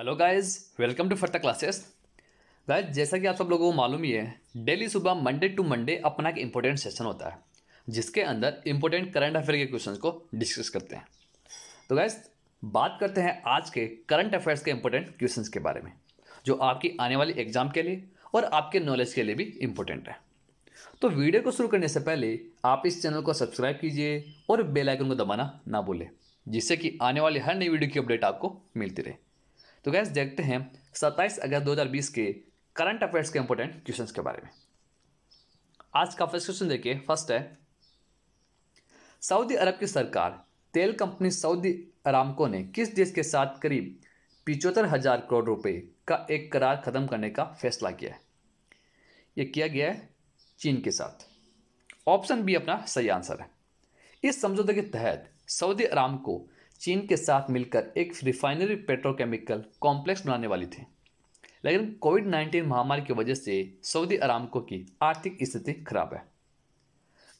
hello guys welcome to फर्ता classes guys जैसा कि आप सब लोगों को मालूम ही है डेली सुबह मंडे टू मंडे अपना एक इम्पोर्टेंट सेशन होता है जिसके अंदर इम्पोर्टेंट करंट अफेयर के क्वेश्चन को डिस्कस करते हैं तो गाइस बात करते हैं आज के करंट अफेयर्स के इम्पोर्टेंट क्वेश्चन के बारे में जो आपकी आने वाली एग्जाम के लिए और आपके नॉलेज के लिए भी इम्पोर्टेंट है तो वीडियो को शुरू करने से पहले आप इस चैनल को सब्सक्राइब कीजिए और बेलाइकन को दबाना ना भूलें जिससे कि आने वाली हर नई वीडियो की अपडेट आपको मिलती रहे तो गैस देखते हैं 27 अगस्त 2020 के करंट अफेयर्स के इंपॉर्टेंट क्वेश्चंस के बारे में आज का फर्स्ट क्वेश्चन देखिए फर्स्ट है सऊदी अरब की सरकार तेल कंपनी सऊदी अरामको ने किस देश के साथ करीब पिचहत्तर हजार करोड़ रुपए का एक करार ख़त्म करने का फैसला किया है यह किया गया है चीन के साथ ऑप्शन बी अपना सही आंसर है इस समझौते के तहत सऊदी अराम को चीन के साथ मिलकर एक रिफाइनरी पेट्रोकेमिकल कॉम्प्लेक्स बनाने वाली थी लेकिन कोविड नाइन्टीन महामारी की वजह से सऊदी अरामको की आर्थिक स्थिति खराब है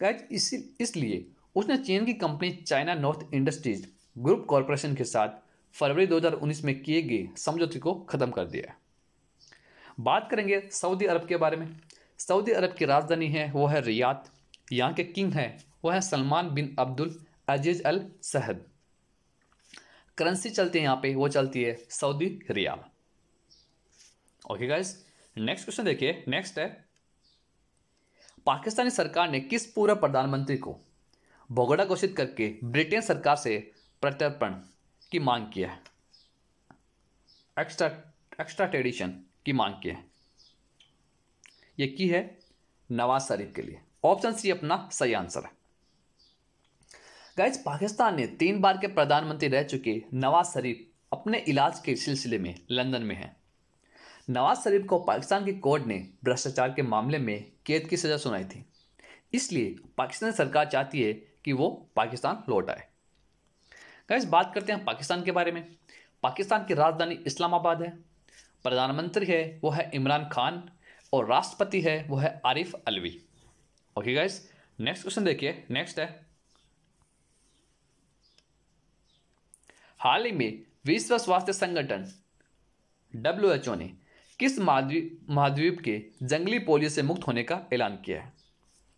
गैज इसी इसलिए उसने चीन की company China North Industries Group Corporation के साथ फरवरी 2019 में किए गए समझौते को ख़त्म कर दिया बात करेंगे सऊदी अरब के बारे में सऊदी अरब की राजधानी है वो है रियाद यहाँ के किंग हैं वह है Salman bin Abdul Aziz Al Saud currency चलती है यहाँ पे वो चलती है Saudi riyal okay guys next question देखिए नेक्स्ट है पाकिस्तानी सरकार ने किस पूर्व प्रधानमंत्री को भोगड़ा घोषित करके ब्रिटेन सरकार से प्रत्यर्पण की मांग की है एक्स्ट्रा एक्स्ट्रा ट्रेडिशन की मांग की है ये की है नवाज शरीफ के लिए ऑप्शन सी अपना सही आंसर है गाइज पाकिस्तान ने तीन बार के प्रधानमंत्री रह चुके नवाज शरीफ अपने इलाज के सिलसिले में लंदन में हैं नवाज शरीफ को पाकिस्तान की कोर्ट ने भ्रष्टाचार के मामले में कैद की सज़ा सुनाई थी इसलिए पाकिस्तान सरकार चाहती है कि वो पाकिस्तान लौट आए गैस बात करते हैं पाकिस्तान के बारे में पाकिस्तान की राजधानी इस्लामाबाद है प्रधानमंत्री है वो है इमरान खान और राष्ट्रपति है वो है Arif Alvi okay guys next question देखिए नेक्स्ट है हाल ही में विश्व स्वास्थ्य संगठन डब्ल्यूएचओ ने किस महाद्वीप के जंगली पोलियो से मुक्त होने का ऐलान किया है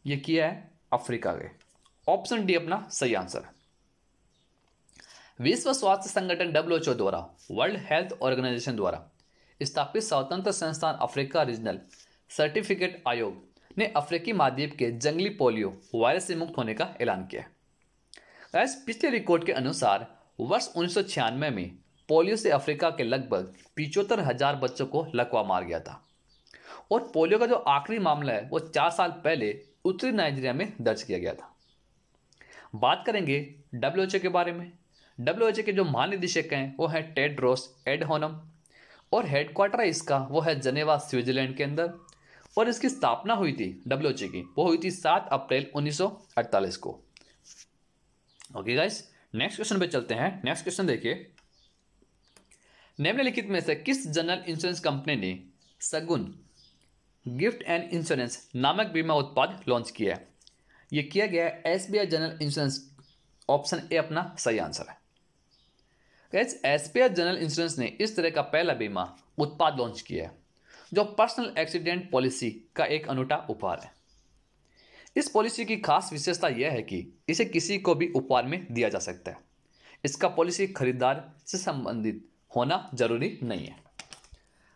यह किया है अफ्रीका के ऑप्शन डी अपना सही आंसर है विश्व स्वास्थ्य संगठन डब्ल्यूएचओ द्वारा वर्ल्ड हेल्थ ऑर्गेनाइजेशन द्वारा स्थापित स्वतंत्र संस्थान अफ्रीका रीजनल सर्टिफिकेट आयोग ने अफ्रीकी महाद्वीप के जंगली पोलियो वायरस से मुक्त होने का ऐलान किया है पिछले रिकॉर्ड के अनुसार वर्ष उन्नीस में पोलियो से अफ्रीका के लगभग पिचहत्तर हजार बच्चों को लकवा मार गया था और पोलियो का जो आखिरी मामला है वो चार साल पहले उत्तरी नाइजीरिया में दर्ज किया गया था बात करेंगे डब्ल्यू के बारे में डब्ल्यू के जो महानिदेशक हैं वो हैं रोस एडहोनम और हेडक्वार्टर इसका वो है जनेवा स्विट्जरलैंड के अंदर और इसकी स्थापना हुई थी डब्ल्यू की वो हुई थी सात अप्रैल उन्नीस को ओके गाइस नेक्स्ट क्वेश्चन पे चलते हैं नेक्स्ट क्वेश्चन देखिए निम्नलिखित में से किस जनरल इंश्योरेंस कंपनी ने सगुन गिफ्ट एंड इंश्योरेंस नामक बीमा उत्पाद लॉन्च किया है यह किया गया है S B I general insurance option A अपना सही आंसर है एस एस जनरल इंश्योरेंस ने इस तरह का पहला बीमा उत्पाद लॉन्च किया है जो पर्सनल एक्सीडेंट पॉलिसी का एक अनूठा उपहार है इस पॉलिसी की खास विशेषता यह है कि इसे किसी को भी उपहार में दिया जा सकता है इसका पॉलिसी खरीदार से संबंधित होना जरूरी नहीं है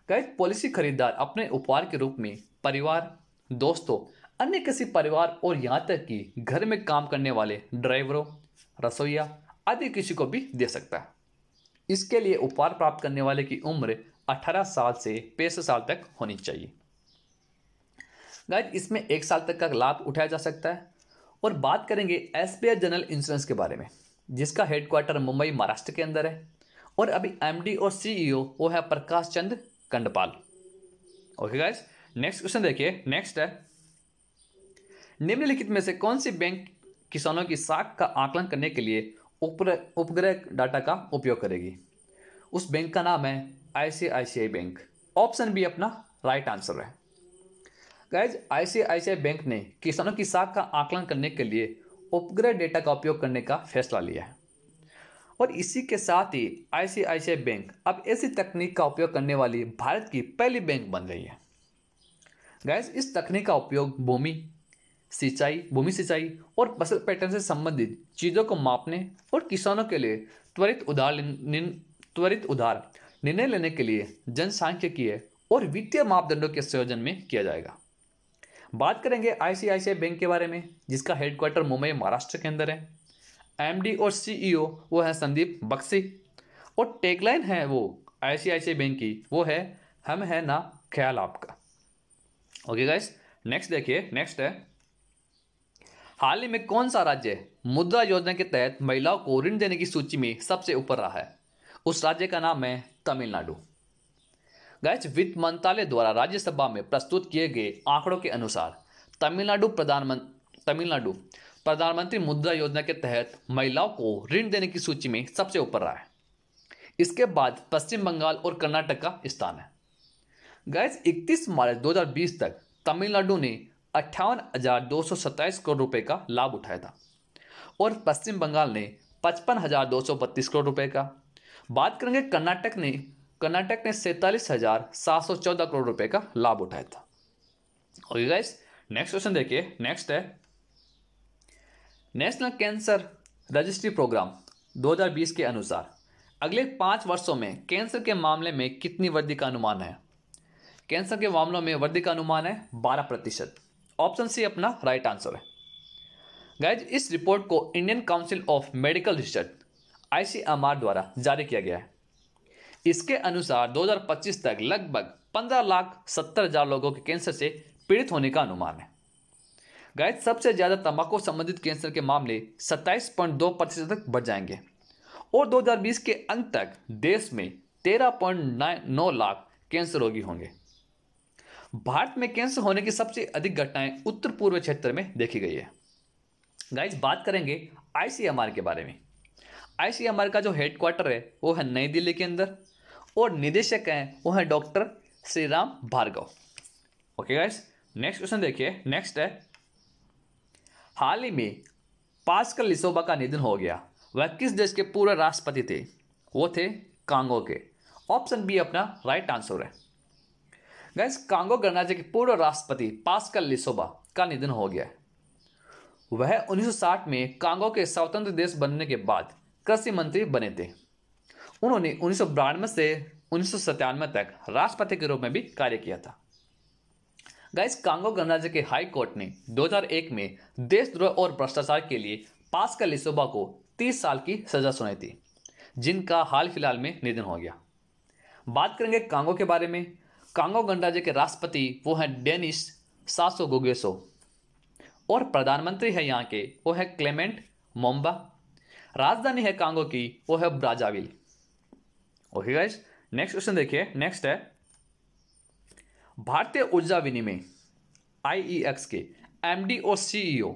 गैर पॉलिसी खरीदार अपने उपहार के रूप में परिवार दोस्तों अन्य किसी परिवार और यहाँ तक कि घर में काम करने वाले ड्राइवरों रसोईया आदि किसी को भी दे सकता है इसके लिए उपहार प्राप्त करने वाले की उम्र 18 साल से पैंसठ साल तक होनी चाहिए गाइज इसमें एक साल तक का लाभ उठाया जा सकता है और बात करेंगे एस जनरल इंश्योरेंस के बारे में जिसका हेडक्वार्टर मुंबई महाराष्ट्र के अंदर है और अभी एम और सीईओ e वो है Prakash Chand Kandpal okay guys next question देखिए नेक्स्ट है निम्नलिखित में से कौन सी बैंक किसानों की साख का आकलन करने के लिए उपग्रह डाटा का उपयोग करेगी उस बैंक का नाम है आईसीआईसीआई बैंक ऑप्शन बी अपना राइट आंसर है गाइज आईसीआईसीआई बैंक ने किसानों की साख का आकलन करने के लिए उपग्रह डेटा का उपयोग करने का फैसला लिया है और इसी के साथ ही आईसीआईसीआई बैंक अब ऐसी तकनीक का उपयोग करने वाली भारत की पहली बैंक बन रही है गैस इस तकनीक का उपयोग भूमि सिंचाई भूमि सिंचाई और फसल पैटर्न से संबंधित चीज़ों को मापने और किसानों के लिए त्वरित उधार त्वरित उधार निर्णय लेने के लिए जनसांख्यिकीय और वित्तीय मापदंडों के संयोजन में किया जाएगा बात करेंगे आईसीआईसीआई बैंक के बारे में जिसका हेडक्वार्टर मुंबई महाराष्ट्र के अंदर है एमडी और सीईओ e वो है संदीप बक्सी और टेकलाइन है वो आईसीआईसीआई बैंक की वो है हम है ना ख्याल आपका ओके गाइस नेक्स्ट देखिए नेक्स्ट है हाल ही में कौन सा राज्य मुद्रा योजना के तहत महिलाओं को ऋण देने की सूची में सबसे ऊपर रहा है उस राज्य का नाम है तमिलनाडु गैस वित्त मंत्रालय द्वारा राज्यसभा में प्रस्तुत किए गए आंकड़ों के अनुसार तमिलनाडु प्रधानमंत्री तमिलनाडु प्रधानमंत्री मुद्रा योजना के तहत महिलाओं को ऋण देने की सूची में सबसे ऊपर रहा है इसके बाद पश्चिम बंगाल और कर्नाटक का स्थान है गैस 31 मार्च 2020 तक तमिलनाडु ने अट्ठावन करोड़ रुपए का लाभ उठाया था और पश्चिम बंगाल ने पचपन करोड़ रुपए का बात करेंगे कर्नाटक ने कर्नाटक ने सैंतालीस हजार सात सौ चौदह करोड़ रुपए का लाभ उठाया था ओके गाइस नेक्स्ट क्वेश्चन देखिए नेक्स्ट है नेशनल कैंसर रजिस्ट्री प्रोग्राम 2020 के अनुसार अगले पांच वर्षों में कैंसर के मामले में कितनी वृद्धि का अनुमान है कैंसर के मामलों में वृद्धि का अनुमान है बारह प्रतिशत ऑप्शन सी अपना राइट आंसर है गाइज इस रिपोर्ट को Indian Council of Medical Research I द्वारा जारी किया गया है इसके अनुसार 2025 तक लगभग 15 लाख सत्तर हजार लोगों के कैंसर से पीड़ित होने का अनुमान है गायद सबसे ज़्यादा तंबाकू संबंधित कैंसर के मामले 27.2 प्रतिशत तक बढ़ जाएंगे और 2020 के अंत तक देश में 13.9 लाख कैंसर रोगी होंगे भारत में कैंसर होने की सबसे अधिक घटनाएं उत्तर पूर्व क्षेत्र में देखी गई है गाइज बात करेंगे आईसीएमआर के बारे में आईसीएमआर का जो हेडक्वार्टर है वो है नई दिल्ली के अंदर और निदेशक हैं वो हैं doctor Shri Ram Bhargava okay guys next question देखिए नेक्स्ट है हाल ही में पास्कल लिसोबा का निधन हो गया वह किस देश के पूर्व राष्ट्रपति थे वो थे कांगो के ऑप्शन बी अपना राइट आंसर है गैस कांगो गणराज्य के पूर्व राष्ट्रपति पास्कल लिसोबा का निधन हो गया वह 1960 में कांगो के स्वतंत्र देश बनने के बाद कृषि मंत्री बने थे उन्होंने उन्नीस से उन्नीस तक राष्ट्रपति के रूप में भी कार्य किया था गाइस कांगो गणराज्य के हाई कोर्ट ने 2001 में देशद्रोह और भ्रष्टाचार के लिए पास्कल लिसोबा को 30 साल की सजा सुनाई थी जिनका हाल फिलहाल में निधन हो गया बात करेंगे कांगो के बारे में कांगो गणराज्य के राष्ट्रपति वो हैं डेनिस सासो गोगेसो और प्रधानमंत्री है यहाँ के वो है क्लेमेंट मोम्बा राजधानी है कांगो की वो है Brazzaville okay guys next question देखिए नेक्स्ट है भारतीय ऊर्जा विनिमय आई e के एमडी और सीईओ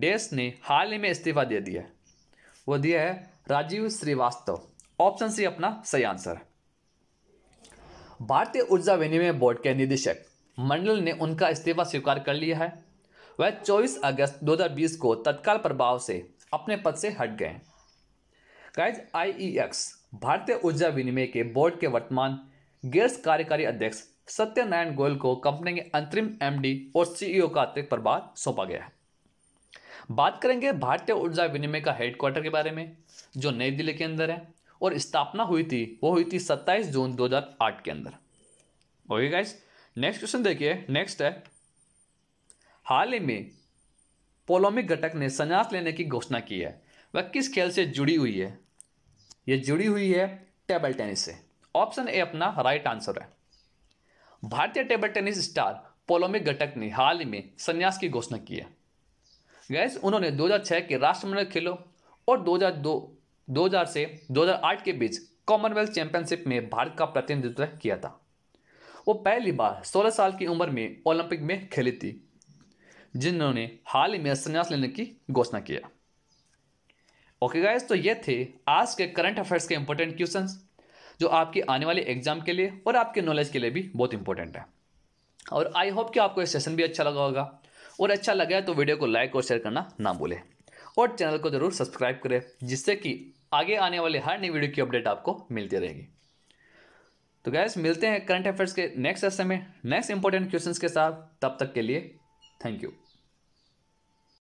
डेस ने हाल ही में इस्तीफा दे दिया है वो दिया है राजीव श्रीवास्तव ऑप्शन सी अपना सही आंसर भारतीय ऊर्जा विनिमय बोर्ड के निदेशक मंडल ने उनका इस्तीफा स्वीकार कर लिया है वह 24 अगस्त 2020 को तत्काल प्रभाव से अपने पद से हट गए गाइज एक्स भारतीय ऊर्जा विनिमय के बोर्ड के वर्तमान गैर कार्यकारी अध्यक्ष सत्यनारायण गोयल को कंपनी के अंतरिम एमडी और सीईओ e का अतिरिक्त प्रभार सौंपा गया है बात करेंगे भारतीय ऊर्जा विनिमय का हेडक्वार्टर के बारे में जो नई दिल्ली के अंदर है और स्थापना हुई थी वो हुई थी 27 जून 2008 के अंदर ओके गाइस नेक्स्ट क्वेश्चन देखिए नेक्स्ट है हाल ही में पोलोमिक घटक ने संन्यास लेने की घोषणा की है वह किस खेल से जुड़ी हुई है ये जुड़ी हुई है टेबल टेनिस से ऑप्शन ए अपना राइट आंसर है भारतीय टेबल टेनिस स्टार पोलोमिक घटक ने हाल ही में संन्यास की घोषणा की है गैस उन्होंने 2006 के राष्ट्रमंडल खेलों और 2002 2000 से 2008 के बीच कॉमनवेल्थ चैंपियनशिप में भारत का प्रतिनिधित्व किया था वो पहली बार 16 साल की उम्र में ओलंपिक में खेली थी जिन्होंने हाल ही में संन्यास लेने की घोषणा किया ओके गाइस तो ये थे आज के करंट अफेयर्स के इंपॉर्टेंट क्वेश्चन जो आपके आने वाले एग्जाम के लिए और आपके नॉलेज के लिए भी बहुत इंपॉर्टेंट है और आई होप कि आपको ये सेशन भी अच्छा लगा होगा और अच्छा लगा तो वीडियो को लाइक और शेयर करना ना भूलें और चैनल को ज़रूर सब्सक्राइब करें जिससे कि आगे आने वाले हर नई वीडियो की अपडेट आपको मिलती रहेगी तो गैस मिलते हैं करंट अफेयर्स के नेक्स्ट सेशन में नेक्स्ट इंपॉर्टेंट क्वेश्चंस के साथ तब तक के लिए थैंक यू